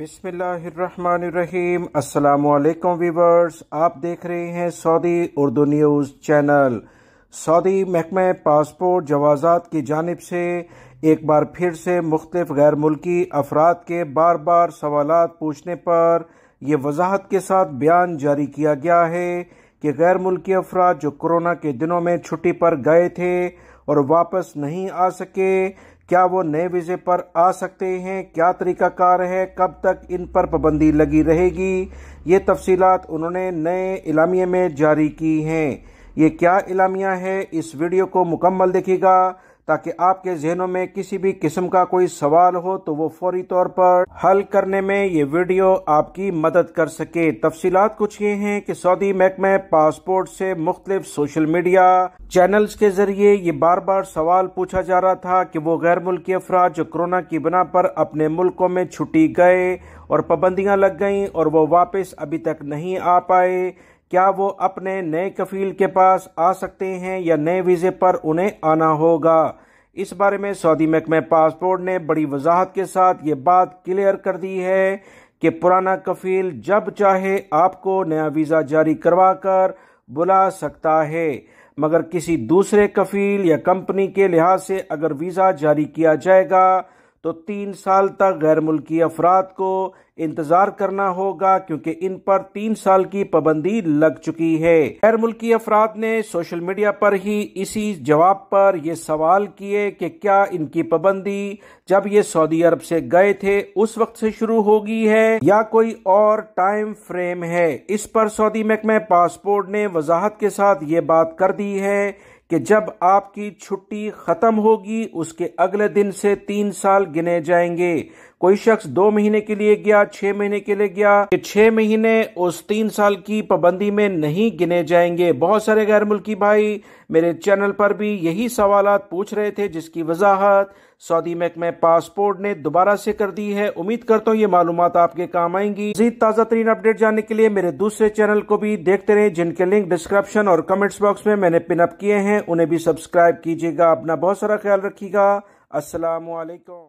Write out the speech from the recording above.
बिसमीम असलकम वीवर्स आप देख रहे हैं Saudi Urdu news channel Saudi महकमे पासपोर्ट जवाजात की जानब से एक बार फिर से मुख्तफ गैर मुल्की अफराद के बार बार सवाल पूछने पर यह वजाहत के साथ बयान जारी किया गया है कि गैर मुल्की अफराद जो कोरोना के दिनों में छुट्टी पर गए थे और वापस नहीं आ सके क्या वो नए वीजे पर आ सकते हैं क्या तरीकाकार है कब तक इन पर पाबंदी लगी रहेगी ये तफसीलात उन्होंने नए इलामिया में जारी की हैं ये क्या इलामिया है इस वीडियो को मुकम्मल देखेगा ताकि आपके जहनों में किसी भी किस्म का कोई सवाल हो तो वो फौरी तौर पर हल करने में ये वीडियो आपकी मदद कर सके तफसीत कुछ ये हैं कि सऊदी महकमे पासपोर्ट से मुख्तलिफ सोशल मीडिया चैनल्स के जरिए ये बार बार सवाल पूछा जा रहा था कि वो गैर मुल्की अफराज जो कोरोना की बिना पर अपने मुल्कों में छुट्टी गए और पाबंदियां लग गईं और वो वापस अभी तक नहीं आ पाए क्या वो अपने नए कफील के पास आ सकते हैं या नए वीज़े पर उन्हें आना होगा इस बारे में सऊदी महकमे पासपोर्ट ने बड़ी वजाहत के साथ ये बात क्लियर कर दी है कि पुराना कफील जब चाहे आपको नया वीज़ा जारी करवा कर बुला सकता है मगर किसी दूसरे कफील या कंपनी के लिहाज से अगर वीज़ा जारी किया जाएगा तो तीन साल तक गैर मुल्की अफराद को इंतजार करना होगा क्योंकि इन पर तीन साल की पाबंदी लग चुकी है गैर मुल्की अफराद ने सोशल मीडिया पर ही इसी जवाब पर यह सवाल किए कि क्या इनकी पाबंदी जब ये सऊदी अरब से गए थे उस वक्त से शुरू होगी है या कोई और टाइम फ्रेम है इस पर सऊदी महकमे पासपोर्ट ने वजाहत के साथ ये बात कर दी है कि जब आपकी छुट्टी खत्म होगी उसके अगले दिन से तीन साल गिने जाएंगे कोई शख्स दो महीने के लिए गया छह महीने के लिए गया ये छह महीने उस तीन साल की पाबंदी में नहीं गिने जाएंगे बहुत सारे गैर मुल्की भाई मेरे चैनल पर भी यही सवाल पूछ रहे थे जिसकी वजाहत सऊदी महकमे पासपोर्ट ने दोबारा से कर दी है उम्मीद करता हूँ ये मालूम आपके काम आएंगी मजीद ताज़ा तरीन अपडेट जानने के लिए मेरे दूसरे चैनल को भी देखते रहे जिनके लिंक डिस्क्रिप्शन और कमेंट्स बॉक्स में मैंने पिनअप किए हैं उन्हें भी सब्सक्राइब कीजिएगा अपना बहुत सारा ख्याल रखिएगा असलकम